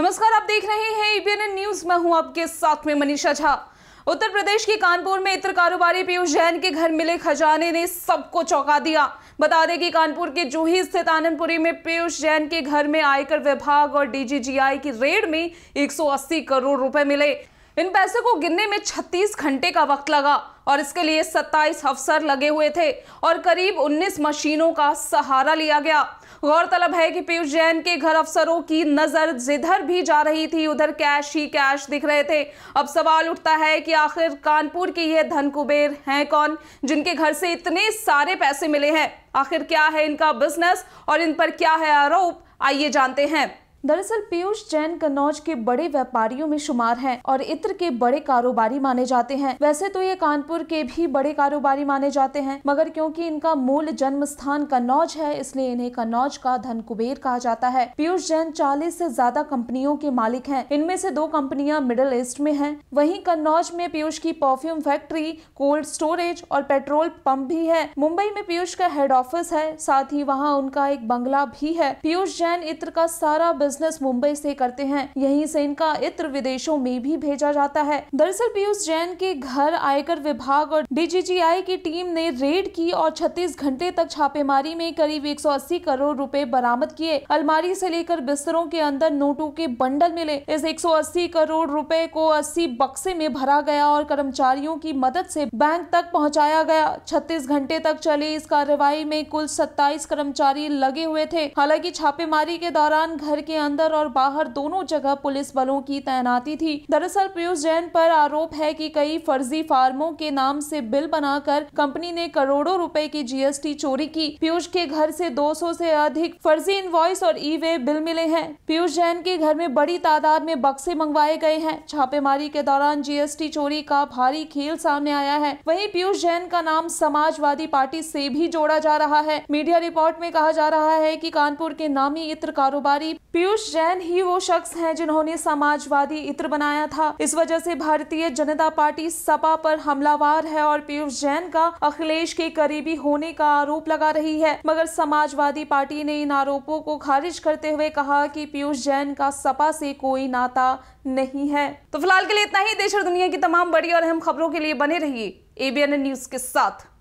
नमस्कार आप देख रहे हैं ईबीएन न्यूज मैं हूं आपके साथ में मनीषा झा उत्तर प्रदेश के कानपुर में इत्र कारोबारी पीयूष जैन के घर मिले खजाने ने सबको चौंका दिया बता दें कि कानपुर के जूही स्थित आनंदपुरी में पीयूष जैन के घर में आयकर विभाग और डीजीजीआई की रेड में 180 करोड़ रुपए मिले इन पैसे को गिनने में 36 घंटे का वक्त लगा और इसके लिए 27 अफसर लगे हुए थे और करीब 19 मशीनों का सहारा लिया गया गौरतलब है कि पीयूष जैन के घर अफसरों की नजर जिधर भी जा रही थी उधर कैश ही कैश दिख रहे थे अब सवाल उठता है कि आखिर कानपुर के ये धन कुबेर हैं कौन जिनके घर से इतने सारे पैसे मिले हैं आखिर क्या है इनका बिजनेस और इन पर क्या है आरोप आइए जानते हैं दरअसल पीयूष जैन कन्नौज के बड़े व्यापारियों में शुमार हैं और इत्र के बड़े कारोबारी माने जाते हैं वैसे तो ये कानपुर के भी बड़े कारोबारी माने जाते हैं मगर क्योंकि इनका मूल जन्म स्थान कन्नौज है इसलिए इन्हें कन्नौज का धन कुबेर कहा जाता है पीयूष जैन चालीस से ज्यादा कंपनियों के मालिक है इनमें से दो कंपनियां मिडिल ईस्ट में है वही कन्नौज में पीयूष की परफ्यूम फैक्ट्री कोल्ड स्टोरेज और पेट्रोल पंप भी है मुंबई में पीयूष का हेड ऑफिस है साथ ही वहाँ उनका एक बंगला भी है पीयूष जैन इत्र का सारा बिजनेस मुंबई से करते हैं यहीं से इनका इत्र विदेशों में भी भेजा जाता है दरअसल पीयूष जैन के घर आयकर विभाग और डीजीजीआई की टीम ने रेड की और 36 घंटे तक छापेमारी में करीब 180 करोड़ रुपए बरामद किए अलमारी से लेकर बिस्तरों के अंदर नोटों के बंडल मिले इस एक करोड़ रूपए को अस्सी बक्से में भरा गया और कर्मचारियों की मदद ऐसी बैंक तक पहुँचाया गया छत्तीस घंटे तक चली इस कार्रवाई में कुल सत्ताईस कर्मचारी लगे हुए थे हालांकि छापेमारी के दौरान घर के अंदर और बाहर दोनों जगह पुलिस बलों की तैनाती थी दरअसल पीयूष जैन पर आरोप है कि कई फर्जी फार्मों के नाम से बिल बनाकर कंपनी ने करोड़ों रुपए की जीएसटी चोरी की पीयूष के घर से 200 से अधिक फर्जी इनवॉइस और ई वे बिल मिले हैं पीयूष जैन के घर में बड़ी तादाद में बक्से मंगवाए गए हैं छापेमारी के दौरान जीएसटी चोरी का भारी खेल सामने आया है वही पीयूष जैन का नाम समाजवादी पार्टी से भी जोड़ा जा रहा है मीडिया रिपोर्ट में कहा जा रहा है कि कानपुर के नामी इत्र कारोबारी पीयूष पीयूष जैन ही वो शख्स हैं जिन्होंने समाजवादी इत्र बनाया था इस वजह से भारतीय जनता पार्टी सपा पर हमलावार है और पीयूष जैन का अखिलेश के करीबी होने का आरोप लगा रही है मगर समाजवादी पार्टी ने इन आरोपों को खारिज करते हुए कहा कि पीयूष जैन का सपा से कोई नाता नहीं है तो फिलहाल के लिए इतना ही देश और दुनिया की तमाम बड़ी और अहम खबरों के लिए बने रहिए एबीएन न्यूज के साथ